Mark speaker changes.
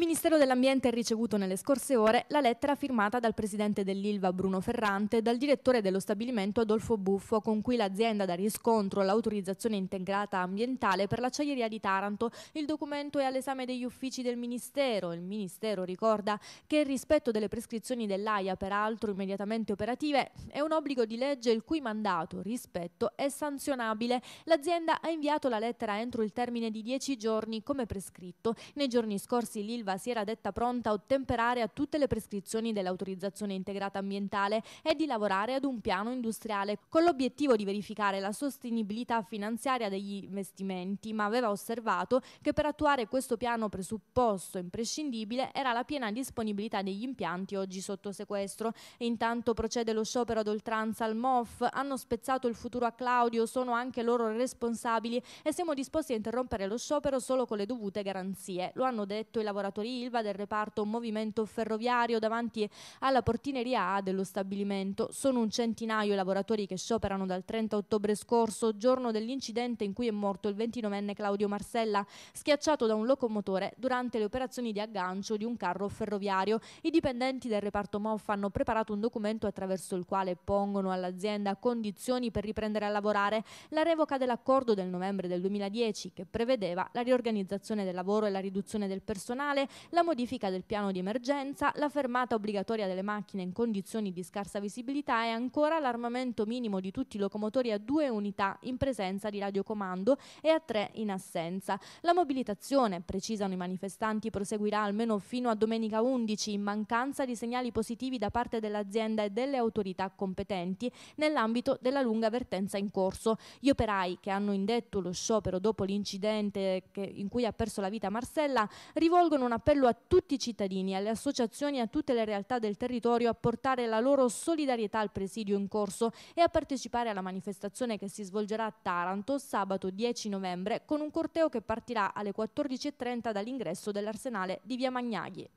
Speaker 1: Ministero dell'Ambiente ha ricevuto nelle scorse ore la lettera firmata dal presidente dell'Ilva Bruno Ferrante e dal direttore dello stabilimento Adolfo Buffo con cui l'azienda dà riscontro all'autorizzazione integrata ambientale per l'acciaieria di Taranto. Il documento è all'esame degli uffici del Ministero. Il Ministero ricorda che il rispetto delle prescrizioni dell'AIA, peraltro immediatamente operative, è un obbligo di legge il cui mandato, rispetto, è sanzionabile. L'azienda ha inviato la lettera entro il termine di 10 giorni come prescritto. Nei giorni scorsi l'Ilva Silva si era detta pronta a ottemperare a tutte le prescrizioni dell'autorizzazione integrata ambientale e di lavorare ad un piano industriale con l'obiettivo di verificare la sostenibilità finanziaria degli investimenti, ma aveva osservato che per attuare questo piano presupposto imprescindibile era la piena disponibilità degli impianti oggi sotto sequestro. E intanto procede lo sciopero ad oltranza al MOF, hanno spezzato il futuro a Claudio, sono anche loro responsabili e siamo disposti a interrompere lo sciopero solo con le dovute garanzie. Lo hanno detto i lavoratori lavoratori ILVA del reparto Movimento Ferroviario davanti alla portineria A dello stabilimento. Sono un centinaio i lavoratori che scioperano dal 30 ottobre scorso, giorno dell'incidente in cui è morto il 29enne Claudio Marcella, schiacciato da un locomotore durante le operazioni di aggancio di un carro ferroviario. I dipendenti del reparto MOF hanno preparato un documento attraverso il quale pongono all'azienda condizioni per riprendere a lavorare la revoca dell'accordo del novembre del 2010 che prevedeva la riorganizzazione del lavoro e la riduzione del personale, la modifica del piano di emergenza, la fermata obbligatoria delle macchine in condizioni di scarsa visibilità e ancora l'armamento minimo di tutti i locomotori a due unità in presenza di radiocomando e a tre in assenza. La mobilitazione, precisano i manifestanti, proseguirà almeno fino a domenica 11 in mancanza di segnali positivi da parte dell'azienda e delle autorità competenti nell'ambito della lunga vertenza in corso. Gli operai che hanno indetto lo sciopero dopo l'incidente in cui ha perso la vita Marcella rivolgono una appello a tutti i cittadini, alle associazioni e a tutte le realtà del territorio a portare la loro solidarietà al presidio in corso e a partecipare alla manifestazione che si svolgerà a Taranto sabato 10 novembre con un corteo che partirà alle 14.30 dall'ingresso dell'arsenale di Via Magnaghi.